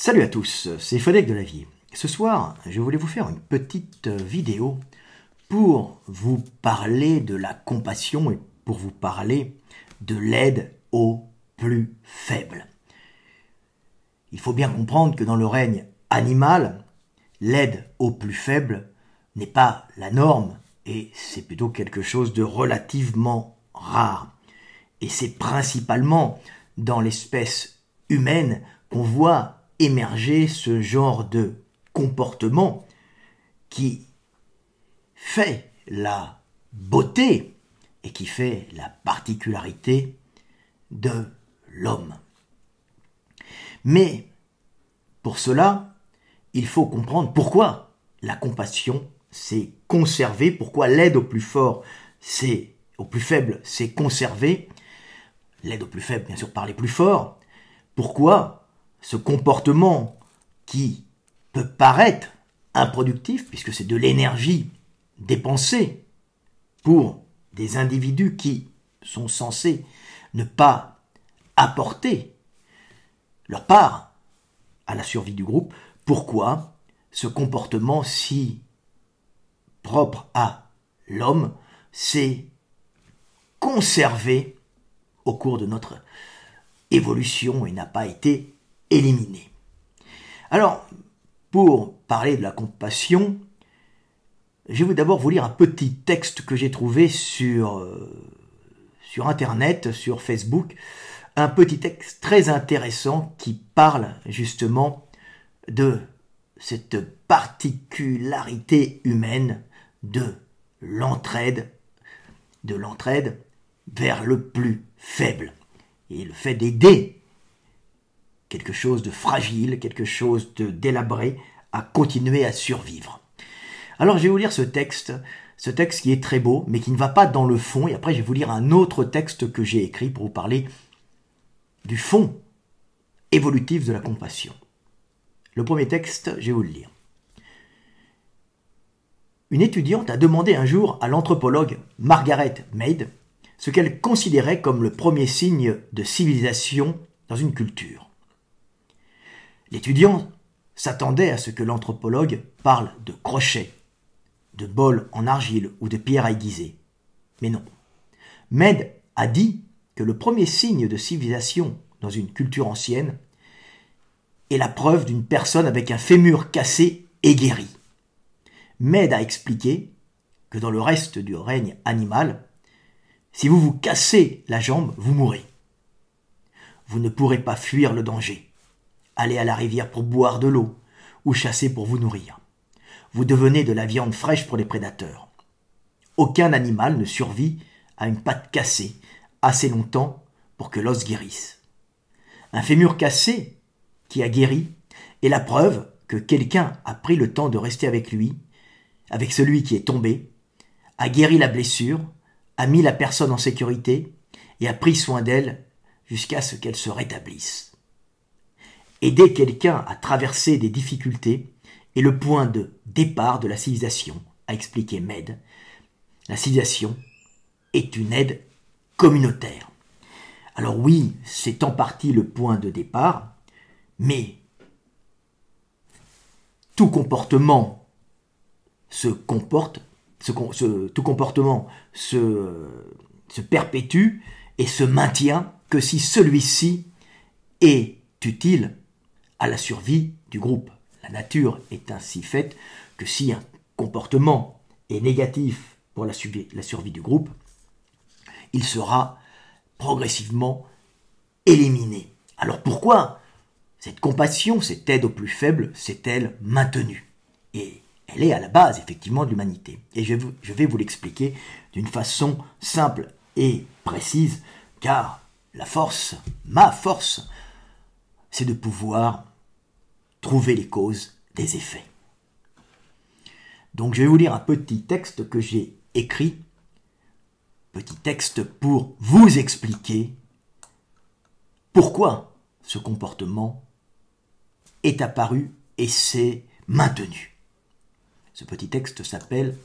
Salut à tous, c'est Fodec de la Vie. Ce soir, je voulais vous faire une petite vidéo pour vous parler de la compassion et pour vous parler de l'aide aux plus faibles. Il faut bien comprendre que dans le règne animal, l'aide aux plus faibles n'est pas la norme et c'est plutôt quelque chose de relativement rare. Et c'est principalement dans l'espèce humaine qu'on voit émerger ce genre de comportement qui fait la beauté et qui fait la particularité de l'homme. Mais pour cela, il faut comprendre pourquoi la compassion s'est conservée, pourquoi l'aide au plus fort c'est au plus faible s'est conservée, l'aide au plus faible bien sûr par les plus forts, pourquoi ce comportement qui peut paraître improductif, puisque c'est de l'énergie dépensée pour des individus qui sont censés ne pas apporter leur part à la survie du groupe, pourquoi ce comportement si propre à l'homme s'est conservé au cours de notre évolution et n'a pas été alors, pour parler de la compassion, je vais d'abord vous lire un petit texte que j'ai trouvé sur, euh, sur Internet, sur Facebook, un petit texte très intéressant qui parle justement de cette particularité humaine de l'entraide, de l'entraide vers le plus faible. Et le fait d'aider quelque chose de fragile, quelque chose de délabré, à continuer à survivre. Alors je vais vous lire ce texte, ce texte qui est très beau, mais qui ne va pas dans le fond, et après je vais vous lire un autre texte que j'ai écrit pour vous parler du fond évolutif de la compassion. Le premier texte, je vais vous le lire. Une étudiante a demandé un jour à l'anthropologue Margaret Mead ce qu'elle considérait comme le premier signe de civilisation dans une culture. L'étudiant s'attendait à ce que l'anthropologue parle de crochets, de bols en argile ou de pierres aiguisées, Mais non. Med a dit que le premier signe de civilisation dans une culture ancienne est la preuve d'une personne avec un fémur cassé et guéri. Med a expliqué que dans le reste du règne animal, si vous vous cassez la jambe, vous mourrez. Vous ne pourrez pas fuir le danger aller à la rivière pour boire de l'eau, ou chasser pour vous nourrir. Vous devenez de la viande fraîche pour les prédateurs. Aucun animal ne survit à une patte cassée assez longtemps pour que l'os guérisse. Un fémur cassé qui a guéri est la preuve que quelqu'un a pris le temps de rester avec lui, avec celui qui est tombé, a guéri la blessure, a mis la personne en sécurité et a pris soin d'elle jusqu'à ce qu'elle se rétablisse. Aider quelqu'un à traverser des difficultés est le point de départ de la civilisation, a expliqué Med. La civilisation est une aide communautaire. Alors oui, c'est en partie le point de départ, mais tout comportement se comporte, tout comportement se perpétue et se maintient que si celui-ci est utile à la survie du groupe. La nature est ainsi faite que si un comportement est négatif pour la, survie, du groupe, il sera progressivement éliminé. Alors pourquoi cette compassion, cette aide aux plus faibles, s'est-elle maintenue Et elle est à la base effectivement de l'humanité. Et je vais vous l'expliquer d'une façon simple et précise, car la force, ma force, c'est de pouvoir trouver les causes des effets. Donc je vais vous lire un petit texte que j'ai écrit, petit texte pour vous expliquer pourquoi ce comportement est apparu et s'est maintenu. Ce petit texte s'appelle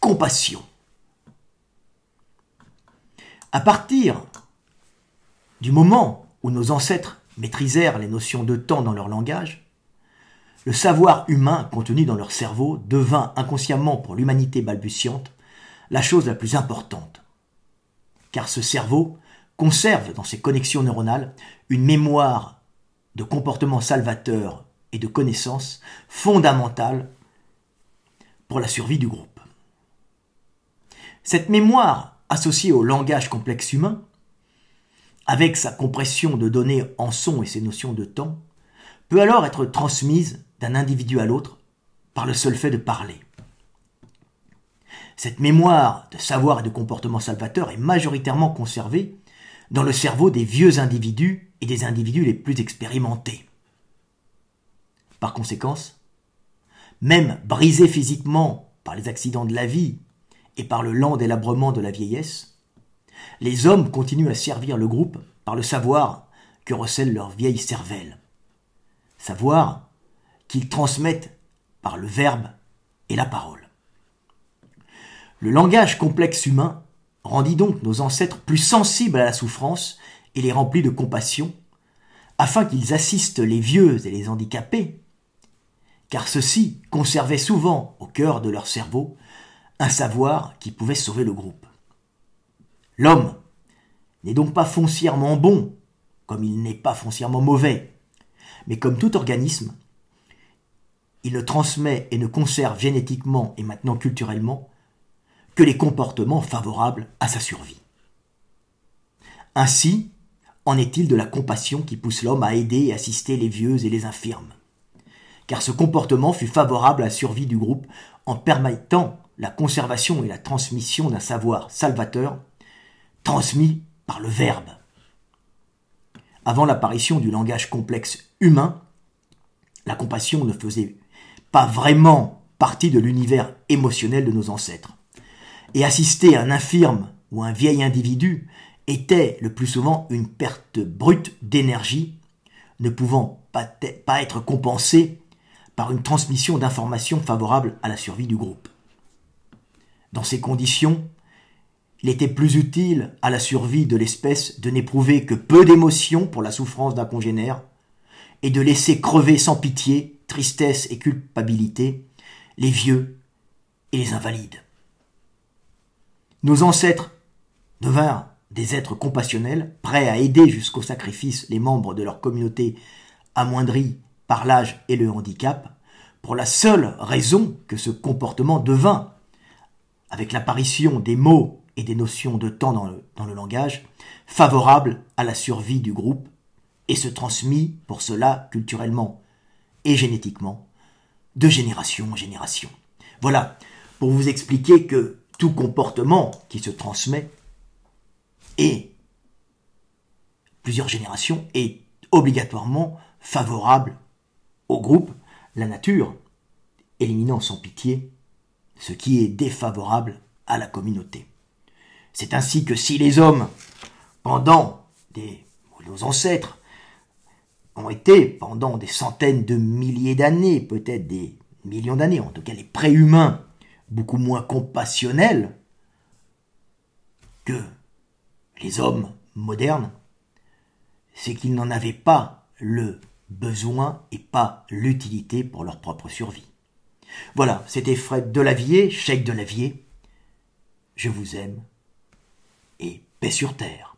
Compassion. À partir du moment où nos ancêtres maîtrisèrent les notions de temps dans leur langage, le savoir humain contenu dans leur cerveau devint inconsciemment pour l'humanité balbutiante la chose la plus importante. Car ce cerveau conserve dans ses connexions neuronales une mémoire de comportement salvateurs et de connaissances fondamentales pour la survie du groupe. Cette mémoire associée au langage complexe humain avec sa compression de données en son et ses notions de temps, peut alors être transmise d'un individu à l'autre par le seul fait de parler. Cette mémoire de savoir et de comportement salvateur est majoritairement conservée dans le cerveau des vieux individus et des individus les plus expérimentés. Par conséquent, même brisé physiquement par les accidents de la vie et par le lent délabrement de la vieillesse, les hommes continuent à servir le groupe par le savoir que recèlent leurs vieilles cervelles. Savoir qu'ils transmettent par le verbe et la parole. Le langage complexe humain rendit donc nos ancêtres plus sensibles à la souffrance et les remplit de compassion, afin qu'ils assistent les vieux et les handicapés, car ceux-ci conservaient souvent au cœur de leur cerveau un savoir qui pouvait sauver le groupe. L'homme n'est donc pas foncièrement bon, comme il n'est pas foncièrement mauvais, mais comme tout organisme, il ne transmet et ne conserve génétiquement et maintenant culturellement que les comportements favorables à sa survie. Ainsi, en est-il de la compassion qui pousse l'homme à aider et assister les vieux et les infirmes. Car ce comportement fut favorable à la survie du groupe en permettant la conservation et la transmission d'un savoir salvateur transmis par le verbe. Avant l'apparition du langage complexe humain, la compassion ne faisait pas vraiment partie de l'univers émotionnel de nos ancêtres. Et assister à un infirme ou un vieil individu était le plus souvent une perte brute d'énergie, ne pouvant pas être compensée par une transmission d'informations favorables à la survie du groupe. Dans ces conditions, il était plus utile à la survie de l'espèce de n'éprouver que peu d'émotion pour la souffrance d'un congénère et de laisser crever sans pitié, tristesse et culpabilité les vieux et les invalides. Nos ancêtres devinrent des êtres compassionnels, prêts à aider jusqu'au sacrifice les membres de leur communauté amoindris par l'âge et le handicap, pour la seule raison que ce comportement devint, avec l'apparition des mots et des notions de temps dans le, langage, favorable à la survie du groupe, et se transmis pour cela culturellement et génétiquement, de génération en génération. Voilà, pour vous expliquer que tout comportement qui se transmet et plusieurs générations est obligatoirement favorable au groupe, la nature, éliminant sans pitié ce qui est défavorable à la communauté. C'est ainsi que si les hommes, pendant des, nos ancêtres, ont été pendant des centaines de milliers d'années, peut-être des millions d'années, en tout cas les préhumains, beaucoup moins compassionnels que les hommes modernes, c'est qu'ils n'en avaient pas le besoin et pas l'utilité pour leur propre survie. Voilà, c'était Fred Delavier, chèque Delavier. Je vous aime et paix sur terre.